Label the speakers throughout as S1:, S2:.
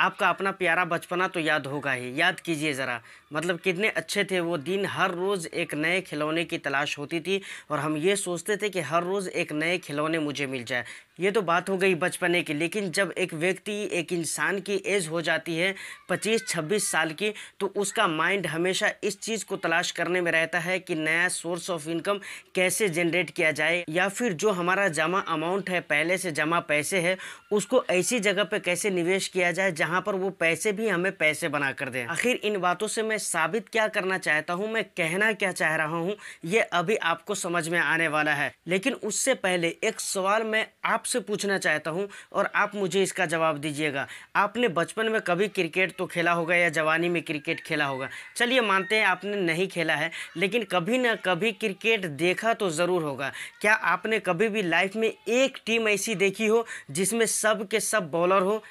S1: आपका अपना प्यारा बचपना तो याद होगा ही याद कीजिए ज़रा मतलब कितने अच्छे थे वो दिन हर रोज़ एक नए खिलौने की तलाश होती थी और हम ये सोचते थे कि हर रोज़ एक नए खिलौने मुझे मिल जाए ये तो बात हो गई बचपने की लेकिन जब एक व्यक्ति एक इंसान की एज हो जाती है 25-26 साल की तो उसका माइंड हमेशा इस चीज़ को तलाश करने में रहता है कि नया सोर्स ऑफ इनकम कैसे जनरेट किया जाए या फिर जो हमारा जमा अमाउंट है पहले से जमा पैसे है उसको ऐसी जगह पर कैसे निवेश किया जाए जहाँ पर वो पैसे भी हमें पैसे बना कर दें आखिर इन बातों से मैं साबित क्या करना चाहता हूँ मैं कहना क्या चाह रहा हूँ ये अभी आपको समझ में आने वाला है लेकिन उससे पहले एक सवाल मैं आप आपसे पूछना चाहता हूँ और आप मुझे इसका जवाब दीजिएगा आपने बचपन में कभी क्रिकेट तो खेला होगा या जवानी में क्रिकेट खेला होगा चलिए मानते हैं आपने नहीं खेला है लेकिन कभी ना कभी क्रिकेट देखा तो ज़रूर होगा क्या आपने कभी भी लाइफ में एक टीम ऐसी देखी हो जिसमें सब के सब बॉलर हो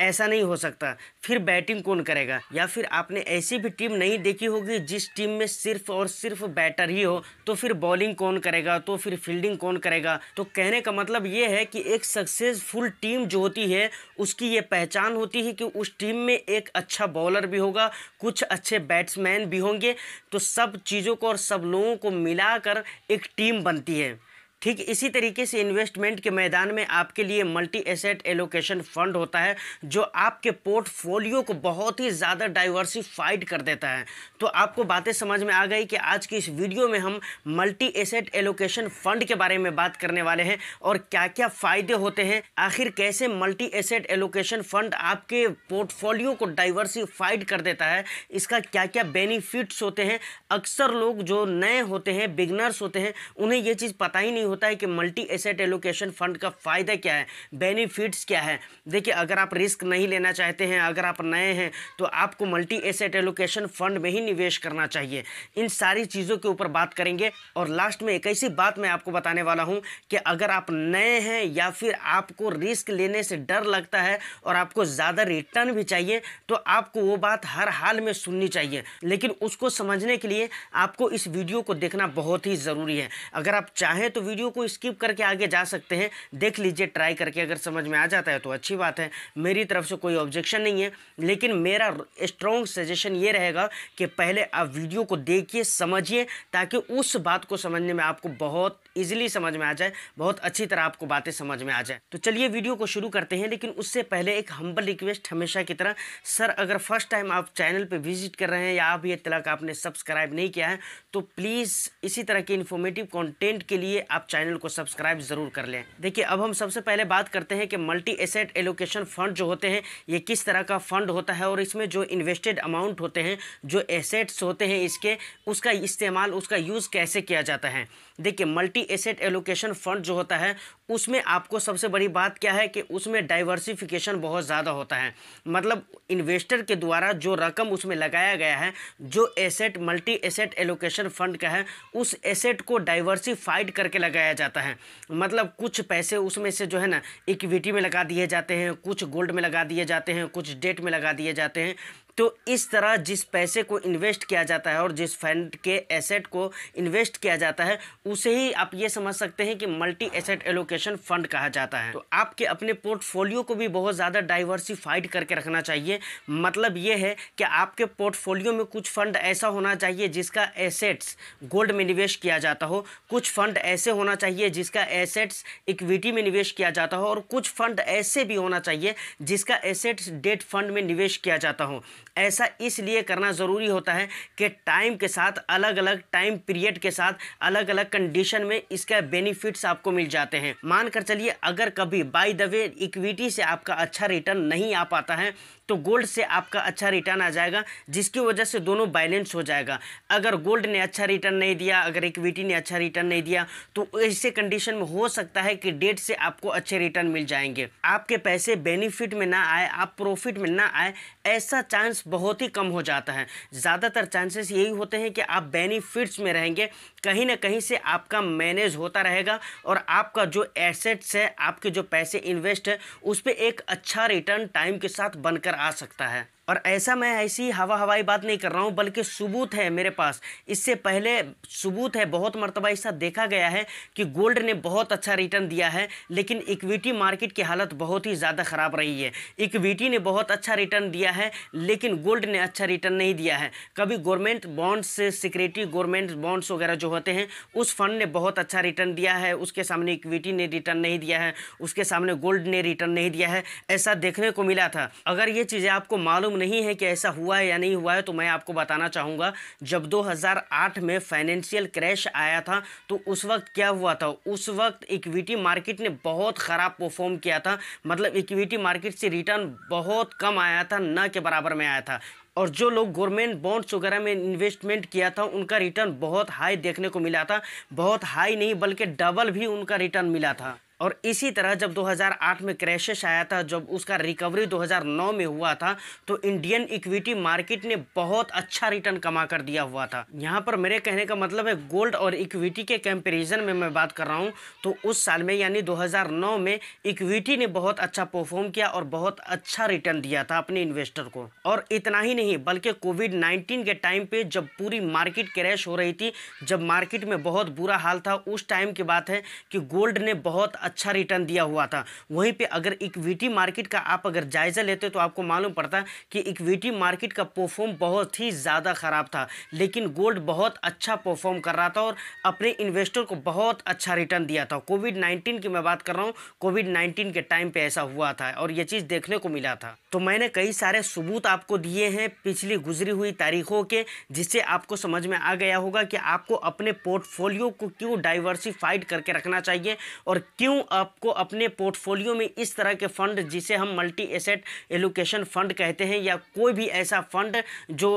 S1: ऐसा नहीं हो सकता फिर बैटिंग कौन करेगा या फिर आपने ऐसी भी टीम नहीं देखी होगी जिस टीम में सिर्फ और सिर्फ बैटर ही हो तो फिर बॉलिंग कौन करेगा तो फिर फील्डिंग कौन करेगा तो कहने का मतलब ये है कि एक सक्सेसफुल टीम जो होती है उसकी ये पहचान होती है कि उस टीम में एक अच्छा बॉलर भी होगा कुछ अच्छे बैट्समैन भी होंगे तो सब चीज़ों को और सब लोगों को मिलाकर एक टीम बनती है ठीक इसी तरीके से इन्वेस्टमेंट के मैदान में आपके लिए मल्टी एसेट एलोकेशन फंड होता है जो आपके पोर्टफोलियो को बहुत ही ज़्यादा डाइवर्सिफाइड कर देता है तो आपको बातें समझ में आ गई कि आज की इस वीडियो में हम मल्टी एसेट एलोकेशन फंड के बारे में बात करने वाले हैं और क्या क्या फ़ायदे होते हैं आखिर कैसे मल्टी एसेट एलोकेशन फंड आपके पोर्टफोलियो को डाइवर्सीफाइड कर देता है इसका क्या क्या बेनिफिट्स होते हैं अक्सर लोग जो नए होते हैं बिगनर्स होते हैं उन्हें ये चीज़ पता ही नहीं होता है कि मल्टी एसेट एलोकेशन फंड का फ़ायदा क्या है बेनिफिट्स क्या है देखिए अगर आप रिस्क नहीं लेना चाहते हैं अगर आप नए हैं तो आपको मल्टी एसेट एलोकेशन फंड में ही निवेश करना चाहिए इन सारी चीज़ों के ऊपर बात करेंगे और लास्ट में एक ऐसी बात मैं आपको बताने वाला हूँ कि अगर आप नए हैं या फिर आपको रिस्क लेने से डर लगता है और आपको ज़्यादा रिटर्न भी चाहिए तो आपको वो बात हर हाल में सुननी चाहिए लेकिन उसको समझने के लिए आपको इस वीडियो को देखना बहुत ही ज़रूरी है अगर आप चाहें तो वीडियो वीडियो को स्किप करके आगे जा सकते हैं देख लीजिए ट्राई करके अगर समझ में आ जाता है तो अच्छी बात है मेरी तरफ से कोई ऑब्जेक्शन नहीं है लेकिन मेरा स्ट्रॉन्ग सजेशन ये रहेगा कि पहले आप वीडियो को देखिए समझिए ताकि उस बात को समझने में आपको बहुत ईजिली समझ में आ जाए बहुत अच्छी तरह आपको बातें समझ में आ जाए तो चलिए वीडियो को शुरू करते हैं लेकिन उससे पहले एक हम्बल रिक्वेस्ट हमेशा की तरह सर अगर फर्स्ट टाइम आप चैनल पर विजिट कर रहे हैं या अभी तक आपने सब्सक्राइब नहीं किया है तो प्लीज़ इसी तरह के इन्फॉर्मेटिव कॉन्टेंट के लिए आप चैनल को सब्सक्राइब ज़रूर कर लें देखिए अब हम सबसे पहले बात करते हैं कि मल्टी एसेट एलोकेशन फंड जो होते हैं ये किस तरह का फंड होता है और इसमें जो इन्वेस्टेड अमाउंट होते हैं जो एसेट्स होते हैं इसके उसका इस्तेमाल उसका यूज़ कैसे किया जाता है देखिए मल्टी एसेट एलोकेशन फंड जो होता है उसमें आपको सबसे बड़ी बात क्या है कि उसमें डाइवर्सिफिकेशन बहुत ज़्यादा होता है मतलब इन्वेस्टर के द्वारा जो रकम उसमें लगाया गया है जो asset multi asset allocation fund का है उस एसेट को डाइवर्सिफाइड करके लगाया लगाया जाता है मतलब कुछ पैसे उसमें से जो है ना इक्विटी में लगा दिए जाते हैं कुछ गोल्ड में लगा दिए जाते हैं कुछ डेट में लगा दिए जाते हैं तो इस तरह जिस पैसे को इन्वेस्ट किया जाता है और जिस फंड के एसेट को इन्वेस्ट किया जाता है उसे ही आप ये समझ सकते हैं कि मल्टी एसेट एलोकेशन फंड कहा जाता है तो आपके अपने पोर्टफोलियो को भी बहुत ज़्यादा डाइवर्सिफाइड करके रखना चाहिए मतलब ये है कि आपके पोर्टफोलियो में कुछ फंड ऐसा होना चाहिए जिसका एसेट्स गोल्ड में निवेश किया जाता हो कुछ फंड ऐसे होना चाहिए जिसका एसेट्स इक्विटी में निवेश किया जाता हो और कुछ फंड ऐसे भी होना चाहिए जिसका एसेट्स डेट फंड में निवेश किया जाता हो ऐसा इसलिए करना ज़रूरी होता है कि टाइम के साथ अलग अलग टाइम पीरियड के साथ अलग अलग कंडीशन में इसका बेनिफिट्स आपको मिल जाते हैं मानकर चलिए अगर कभी बाय द वे इक्विटी से आपका अच्छा रिटर्न नहीं आ पाता है तो गोल्ड से आपका अच्छा रिटर्न आ जाएगा जिसकी वजह से दोनों बैलेंस हो जाएगा अगर गोल्ड ने अच्छा रिटर्न नहीं दिया अगर इक्विटी ने अच्छा रिटर्न नहीं दिया तो ऐसे कंडीशन में हो सकता है कि डेट से आपको अच्छे रिटर्न मिल जाएंगे आपके पैसे बेनिफिट में ना आए आप प्रॉफिट में ना आए ऐसा चांस बहुत ही कम हो जाता है ज़्यादातर चांसेस यही होते हैं कि आप बेनिफिट्स में रहेंगे कहीं ना कहीं से आपका मैनेज होता रहेगा और आपका जो एसेट्स है आपके जो पैसे इन्वेस्ट है उस पर एक अच्छा रिटर्न टाइम के साथ बनकर आ सकता है और ऐसा मैं ऐसी हवा हवाई बात नहीं कर रहा हूँ बल्कि सबूत है मेरे पास इससे पहले सबूत है बहुत मरतबा ऐसा देखा गया है कि गोल्ड ने बहुत अच्छा रिटर्न दिया है लेकिन इक्विटी मार्केट की हालत बहुत ही ज़्यादा ख़राब रही है इक्विटी ने बहुत अच्छा रिटर्न दिया है लेकिन गोल्ड ने अच्छा रिटर्न नहीं दिया है कभी government bonds security government bonds वगैरह जो होते हैं उस फंड ने बहुत अच्छा रिटर्न दिया है उसके सामने इक्विटी ने रिटर्न नहीं दिया है उसके सामने गोल्ड ने रिटर्न नहीं दिया है ऐसा देखने को मिला था अगर ये चीज़ें आपको मालूम नहीं है कि ऐसा हुआ है या नहीं हुआ है तो मैं आपको बताना चाहूँगा जब 2008 में फाइनेंशियल क्रैश आया था तो उस वक्त क्या हुआ था उस वक्त इक्विटी मार्केट ने बहुत ख़राब परफॉर्म किया था मतलब इक्विटी मार्केट से रिटर्न बहुत कम आया था न के बराबर में आया था और जो लोग गवर्नमेंट बॉन्ड्स वगैरह में इन्वेस्टमेंट किया था उनका रिटर्न बहुत हाई देखने को मिला था बहुत हाई नहीं बल्कि डबल भी उनका रिटर्न मिला था और इसी तरह जब 2008 में क्रैशेस आया था जब उसका रिकवरी 2009 में हुआ था तो इंडियन इक्विटी मार्केट ने बहुत अच्छा रिटर्न कमा कर दिया हुआ था यहाँ पर मेरे कहने का मतलब है गोल्ड और इक्विटी के कंपैरिजन में मैं बात कर रहा हूँ तो उस साल में यानी 2009 में इक्विटी ने बहुत अच्छा परफॉर्म किया और बहुत अच्छा रिटर्न दिया था अपने इन्वेस्टर को और इतना ही नहीं बल्कि कोविड नाइन्टीन के टाइम पर जब पूरी मार्केट क्रैश हो रही थी जब मार्केट में बहुत बुरा हाल था उस टाइम की बात है कि गोल्ड ने बहुत अच्छा रिटर्न दिया हुआ था वहीं पे अगर इक्विटी मार्केट का आप अगर जायज़ा लेते तो आपको मालूम पड़ता कि इक्विटी मार्केट का परफॉर्म बहुत ही ज़्यादा ख़राब था लेकिन गोल्ड बहुत अच्छा परफॉर्म कर रहा था और अपने इन्वेस्टर को बहुत अच्छा रिटर्न दिया था कोविड नाइन्टीन की मैं बात कर रहा हूँ कोविड नाइन्टीन के टाइम पर ऐसा हुआ था और ये चीज़ देखने को मिला था तो मैंने कई सारे सबूत आपको दिए हैं पिछली गुजरी हुई तारीखों के जिससे आपको समझ में आ गया होगा कि आपको अपने पोर्टफोलियो को क्यों डाइवर्सिफाइड करके रखना चाहिए और क्यों क्यों आपको अपने पोर्टफोलियो में इस तरह के फंड जिसे हम मल्टी एसेट एलोकेशन फंड कहते हैं या कोई भी ऐसा फंड जो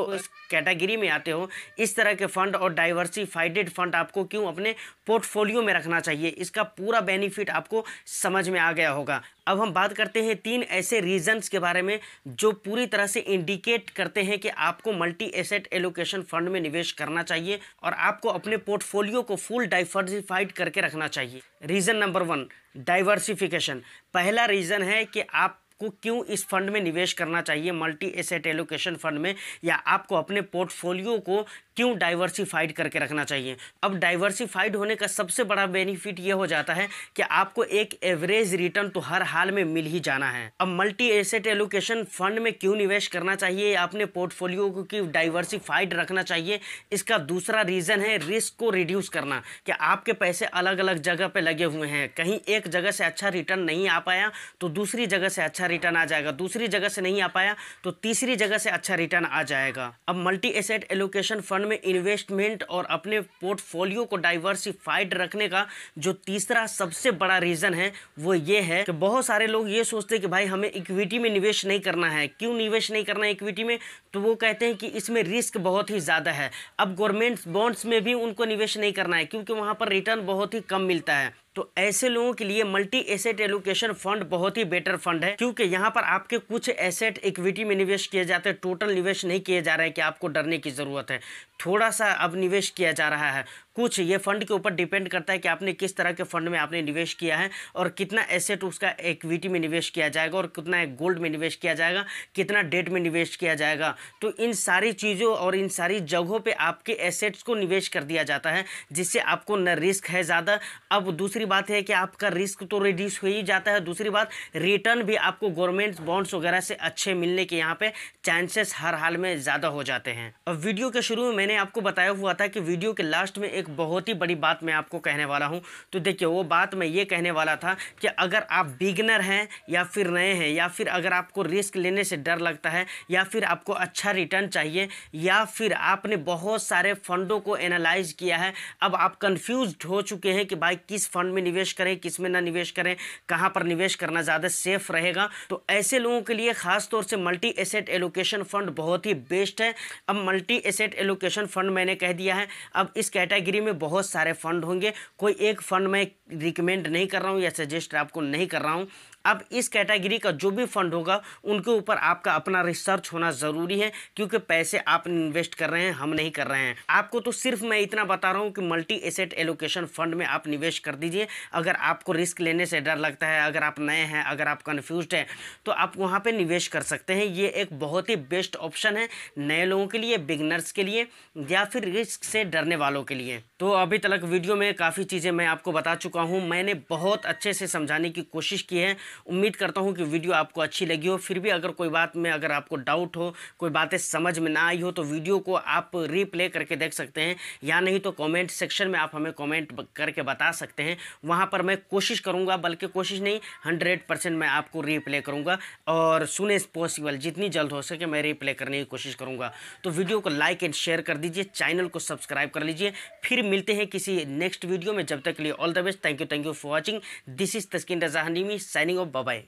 S1: कैटेगरी में आते हो इस तरह के फंड और डाइवर्सिफाइडेड फंड आपको क्यों अपने पोर्टफोलियो में रखना चाहिए इसका पूरा बेनिफिट आपको समझ में आ गया होगा अब हम बात करते हैं तीन ऐसे रीजंस के बारे में जो पूरी तरह से इंडिकेट करते हैं कि आपको मल्टी एसेट एलोकेशन फंड में निवेश करना चाहिए और आपको अपने पोर्टफोलियो को फुल डाइवर्सिफाइड करके रखना चाहिए रीजन नंबर वन डाइवर्सिफिकेशन पहला रीज़न है कि आप आपको क्यों इस फंड में निवेश करना चाहिए मल्टी एसेट एलोकेशन फंड में या आपको अपने पोर्टफोलियो को क्यों डाइवर्सिफाइड करके रखना चाहिए अब डाइवर्सिफाइड होने का सबसे बड़ा बेनिफिट ये हो जाता है कि आपको एक एवरेज रिटर्न तो हर हाल में मिल ही जाना है अब मल्टी एसेट एलोकेशन फंड में क्यों निवेश करना चाहिए अपने पोर्टफोलियो को क्यों डाइवर्सिफाइड रखना चाहिए इसका दूसरा रीज़न है रिस्क को रिड्यूस करना कि आपके पैसे अलग अलग जगह पर लगे हुए हैं कहीं एक जगह से अच्छा रिटर्न नहीं आ पाया तो दूसरी जगह से अच्छा रिटर्न आ जाएगा दूसरी जगह से नहीं आ पाया तो तीसरी जगह से अच्छा रिटर्न आ जाएगा अब मल्टी एसेट एलोकेशन फंड में इन्वेस्टमेंट और अपने पोर्टफोलियो को डाइवर्सिफाइड रखने का जो तीसरा सबसे बड़ा रीज़न है वो ये है कि बहुत सारे लोग ये सोचते हैं कि भाई हमें इक्विटी में निवेश नहीं करना है क्यों निवेश नहीं करना है इक्विटी में तो वो कहते हैं कि इसमें रिस्क बहुत ही ज़्यादा है अब गवर्नमेंट बॉन्ड्स में भी उनको निवेश नहीं करना है क्योंकि वहाँ पर रिटर्न बहुत ही कम मिलता है तो ऐसे लोगों के लिए मल्टी एसेट एलोकेशन फंड बहुत ही बेटर फंड है क्योंकि यहाँ पर आपके कुछ एसेट इक्विटी में निवेश किए जाते हैं टोटल निवेश नहीं किए जा रहे हैं कि आपको डरने की ज़रूरत है थोड़ा सा अब निवेश किया जा रहा है कुछ ये फंड के ऊपर डिपेंड करता है कि आपने किस तरह के फंड में आपने निवेश किया है और कितना एसेट उसका इक्विटी में निवेश किया जाएगा और कितना गोल्ड में निवेश किया जाएगा कितना डेट में निवेश किया जाएगा तो इन सारी चीज़ों और इन सारी जगहों पर आपके एसेट्स को निवेश कर दिया जाता है जिससे आपको न रिस्क है ज़्यादा अब दूसरी बात है कि आपका रिस्क तो रिड्यूस हो ही जाता है दूसरी बात रिटर्न भी आपको गवर्नमेंट बॉन्ड्स वगैरह से अच्छे मिलने के यहाँ पर चांसेस हर हाल में ज़्यादा हो जाते हैं अब वीडियो के शुरू में मैंने आपको बताया हुआ था कि वीडियो के लास्ट में एक बहुत ही बड़ी बात मैं आपको कहने वाला हूँ तो देखिए वो बात मैं ये कहने वाला था कि अगर आप बिगनर हैं या फिर नए हैं या फिर अगर आपको रिस्क लेने से डर लगता है या फिर आपको अच्छा रिटर्न चाहिए या फिर आपने बहुत सारे फंडों को एनालाइज किया है अब आप कंफ्यूज हो चुके हैं कि भाई किस फंड में निवेश करें किस में ना निवेश करें कहाँ पर निवेश करना ज़्यादा सेफ रहेगा तो ऐसे लोगों के लिए खासतौर से मल्टी एसेट एलोकेशन फंड बहुत ही बेस्ट है अब मल्टी एसेट एलोकेशन फंड मैंने कह दिया है अब इस कैटेगरी कैटेगरी में बहुत सारे फंड होंगे कोई एक फंड मैं रिकमेंड नहीं कर रहा हूँ या सजेस्ट आपको नहीं कर रहा हूँ अब इस कैटेगरी का जो भी फंड होगा उनके ऊपर आपका अपना रिसर्च होना ज़रूरी है क्योंकि पैसे आप इन्वेस्ट कर रहे हैं हम नहीं कर रहे हैं आपको तो सिर्फ मैं इतना बता रहा हूँ कि मल्टी एसेट एलोकेशन फंड में आप निवेश कर दीजिए अगर आपको रिस्क लेने से डर लगता है अगर आप नए हैं अगर आप कन्फ्यूज हैं तो आप वहाँ पर निवेश कर सकते हैं ये एक बहुत ही बेस्ट ऑप्शन है नए लोगों के लिए बिगनर्स के लिए या फिर रिस्क से डरने वालों के लिए तो अभी तक वीडियो में काफ़ी चीज़ें मैं आपको बता चुका हूँ मैंने बहुत अच्छे से समझाने की कोशिश की है उम्मीद करता हूँ कि वीडियो आपको अच्छी लगी हो फिर भी अगर कोई बात में अगर आपको डाउट हो कोई बातें समझ में ना आई हो तो वीडियो को आप रीप्ले करके देख सकते हैं या नहीं तो कॉमेंट सेक्शन में आप हमें कॉमेंट करके बता सकते हैं वहाँ पर मैं कोशिश करूँगा बल्कि कोशिश नहीं हंड्रेड परसेंट मैं आपको रीप्ले करूँगा और सुने पॉसिबल जितनी जल्द हो सके मैं रीप्ले करने की कोशिश करूँगा तो वीडियो को लाइक एंड शेयर कर दीजिए चैनल को सब्सक्राइब कर लीजिए फिर मिलते हैं किसी नेक्स्ट वीडियो में जब तक के लिए all the best thank you thank you for watching this is Taskin Raza हनीमी साइनिंग ಒಬ್ಬ ಬಾಯ್